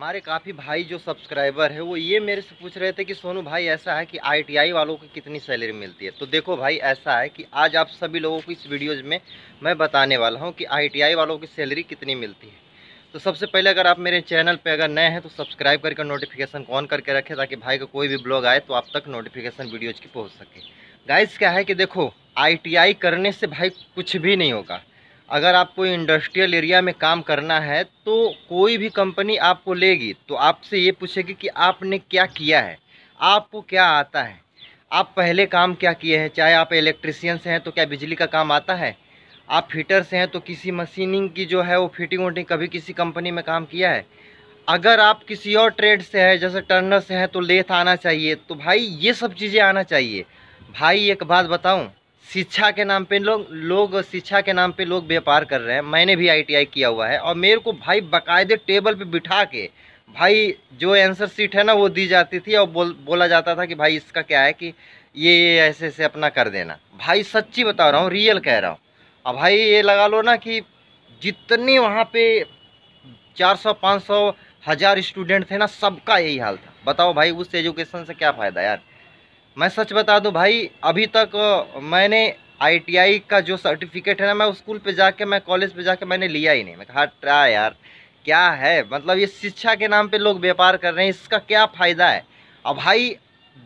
हमारे काफ़ी भाई जो सब्सक्राइबर है वो ये मेरे से पूछ रहे थे कि सोनू भाई ऐसा है कि आईटीआई वालों को कितनी सैलरी मिलती है तो देखो भाई ऐसा है कि आज आप सभी लोगों को इस वीडियोज़ में मैं बताने वाला हूँ कि आईटीआई वालों की सैलरी कितनी मिलती है तो सबसे पहले अगर आप मेरे चैनल पे अगर नए हैं तो सब्सक्राइब करके नोटिफिकेशन ऑन करके रखें ताकि भाई का को कोई भी ब्लॉग आए तो आप तक नोटिफिकेशन वीडियोज़ की पहुँच सके गाइज़ क्या है कि देखो आई करने से भाई कुछ भी नहीं होगा अगर आपको इंडस्ट्रियल एरिया में काम करना है तो कोई भी कंपनी आपको लेगी तो आपसे ये पूछेगी कि आपने क्या किया है आपको क्या आता है आप पहले काम क्या किए हैं चाहे आप से हैं तो क्या बिजली का काम आता है आप फिटर से हैं तो किसी मशीनिंग की जो है वो फिटिंग वटिंग कभी किसी कंपनी में काम किया है अगर आप किसी और ट्रेड से हैं जैसे टर्नर से हैं तो लेथ आना चाहिए तो भाई ये सब चीज़ें आना चाहिए भाई एक बात बताऊँ शिक्षा के नाम पे लोग लोग शिक्षा के नाम पे लोग व्यापार कर रहे हैं मैंने भी आईटीआई किया हुआ है और मेरे को भाई बाकायदे टेबल पे बिठा के भाई जो आंसर सीट है ना वो दी जाती थी और बोल बोला जाता था कि भाई इसका क्या है कि ये ये ऐसे ऐसे अपना कर देना भाई सच्ची बता रहा हूँ रियल कह रहा हूँ और भाई ये लगा लो ना कि जितने वहाँ पे पाँच सौ हज़ार स्टूडेंट थे ना सबका यही हाल था बताओ भाई उस एजुकेशन से क्या फ़ायदा यार मैं सच बता दूं भाई अभी तक मैंने आईटीआई का जो सर्टिफिकेट है ना मैं स्कूल पे जाके मैं कॉलेज पे जाके मैंने लिया ही नहीं मैं कहा ट्रा यार क्या है मतलब ये शिक्षा के नाम पे लोग व्यापार कर रहे हैं इसका क्या फ़ायदा है और भाई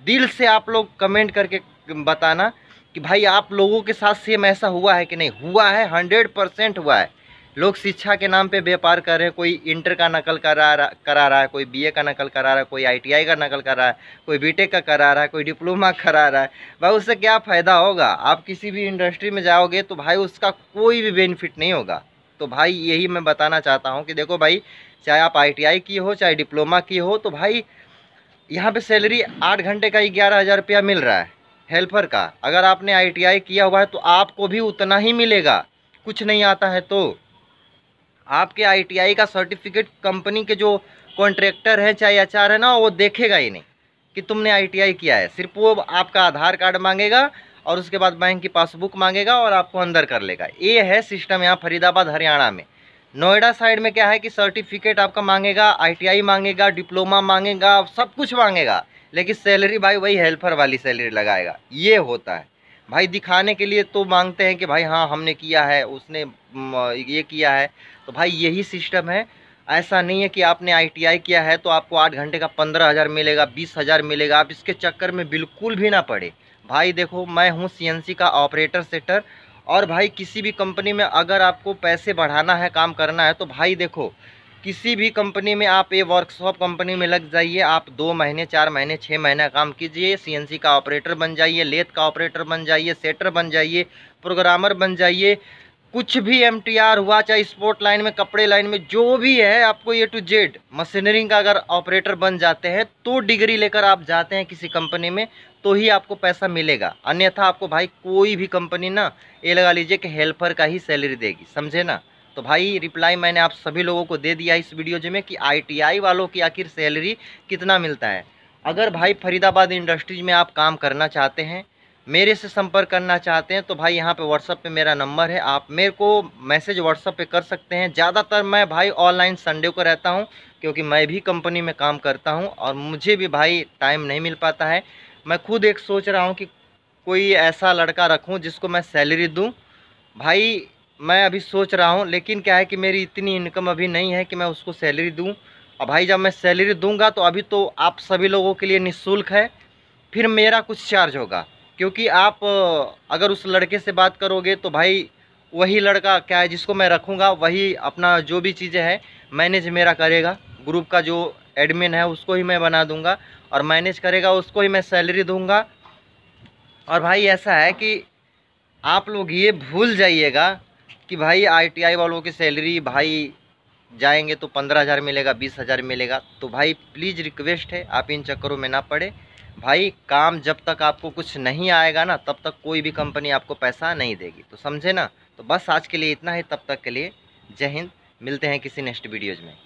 दिल से आप लोग कमेंट करके बताना कि भाई आप लोगों के साथ सेम ऐसा हुआ है कि नहीं हुआ है हंड्रेड परसेंट हुआ है लोग शिक्षा के नाम पे व्यापार कर रहे हैं कोई इंटर का नकल करा रहा करा रहा है कोई बीए का नकल करा रहा है कोई आईटीआई का नकल करा रहा है कोई बीटेक का करा रहा है कोई डिप्लोमा करा रहा है भाई उससे क्या फ़ायदा होगा आप किसी भी इंडस्ट्री में जाओगे तो भाई उसका कोई भी बेनिफिट नहीं होगा तो भाई यही मैं बताना चाहता हूँ कि देखो भाई चाहे आप आई की हो चाहे डिप्लोमा की हो तो भाई यहाँ पर सैलरी आठ घंटे का ग्यारह हज़ार रुपया मिल रहा है हेल्पर का अगर आपने आई किया हुआ है तो आपको भी उतना ही मिलेगा कुछ नहीं आता है तो आपके आईटीआई का सर्टिफिकेट कंपनी के जो कॉन्ट्रैक्टर है चाहे एच है ना वो देखेगा ही नहीं कि तुमने आईटीआई किया है सिर्फ वो आपका आधार कार्ड मांगेगा और उसके बाद बैंक की पासबुक मांगेगा और आपको अंदर कर लेगा ये है सिस्टम यहाँ फरीदाबाद हरियाणा में नोएडा साइड में क्या है कि सर्टिफिकेट आपका मांगेगा आईटीआई मांगेगा डिप्लोमा मांगेगा सब कुछ मांगेगा लेकिन सैलरी भाई वही हेल्पर वाली सैलरी लगाएगा ये होता है भाई दिखाने के लिए तो मांगते हैं कि भाई हाँ हमने किया है उसने ये किया है तो भाई यही सिस्टम है ऐसा नहीं है कि आपने आईटीआई किया है तो आपको आठ घंटे का पंद्रह हज़ार मिलेगा बीस हज़ार मिलेगा आप इसके चक्कर में बिल्कुल भी ना पड़े भाई देखो मैं हूँ सीएनसी का ऑपरेटर सेटर और भाई किसी भी कंपनी में अगर आपको पैसे बढ़ाना है काम करना है तो भाई देखो किसी भी कंपनी में आप ये वर्कशॉप कंपनी में लग जाइए आप दो महीने चार महीने छः महीना काम कीजिए सीएनसी का ऑपरेटर बन जाइए लेथ का ऑपरेटर बन जाइए सेटर बन जाइए प्रोग्रामर बन जाइए कुछ भी एम हुआ चाहे स्पोर्ट लाइन में कपड़े लाइन में जो भी है आपको ए टू जेड मशीनरी का अगर ऑपरेटर बन जाते हैं तो डिग्री लेकर आप जाते हैं किसी कंपनी में तो ही आपको पैसा मिलेगा अन्यथा आपको भाई कोई भी कंपनी ना ये लगा लीजिए कि हेल्पर का ही सैलरी देगी समझे ना तो भाई रिप्लाई मैंने आप सभी लोगों को दे दिया इस वीडियो में कि आईटीआई वालों की आखिर सैलरी कितना मिलता है अगर भाई फरीदाबाद इंडस्ट्रीज में आप काम करना चाहते हैं मेरे से संपर्क करना चाहते हैं तो भाई यहाँ पे व्हाट्सअप पे मेरा नंबर है आप मेरे को मैसेज व्हाट्सअप पे कर सकते हैं ज़्यादातर मैं भाई ऑनलाइन संडे को रहता हूँ क्योंकि मैं भी कंपनी में काम करता हूँ और मुझे भी भाई टाइम नहीं मिल पाता है मैं खुद एक सोच रहा हूँ कि कोई ऐसा लड़का रखूँ जिसको मैं सैलरी दूँ भाई मैं अभी सोच रहा हूँ लेकिन क्या है कि मेरी इतनी इनकम अभी नहीं है कि मैं उसको सैलरी दूँ और भाई जब मैं सैलरी दूंगा तो अभी तो आप सभी लोगों के लिए निःशुल्क है फिर मेरा कुछ चार्ज होगा क्योंकि आप अगर उस लड़के से बात करोगे तो भाई वही लड़का क्या है जिसको मैं रखूँगा वही अपना जो भी चीज़ें हैं मैनेज मेरा करेगा ग्रुप का जो एडमिन है उसको ही मैं बना दूंगा और मैनेज करेगा उसको ही मैं सैलरी दूंगा और भाई ऐसा है कि आप लोग ये भूल जाइएगा कि भाई आईटीआई वालों की सैलरी भाई जाएंगे तो पंद्रह हज़ार मिलेगा बीस हज़ार मिलेगा तो भाई प्लीज़ रिक्वेस्ट है आप इन चक्करों में ना पड़े भाई काम जब तक आपको कुछ नहीं आएगा ना तब तक कोई भी कंपनी आपको पैसा नहीं देगी तो समझे ना तो बस आज के लिए इतना ही तब तक के लिए जय हिंद मिलते हैं किसी नेक्स्ट वीडियोज़ में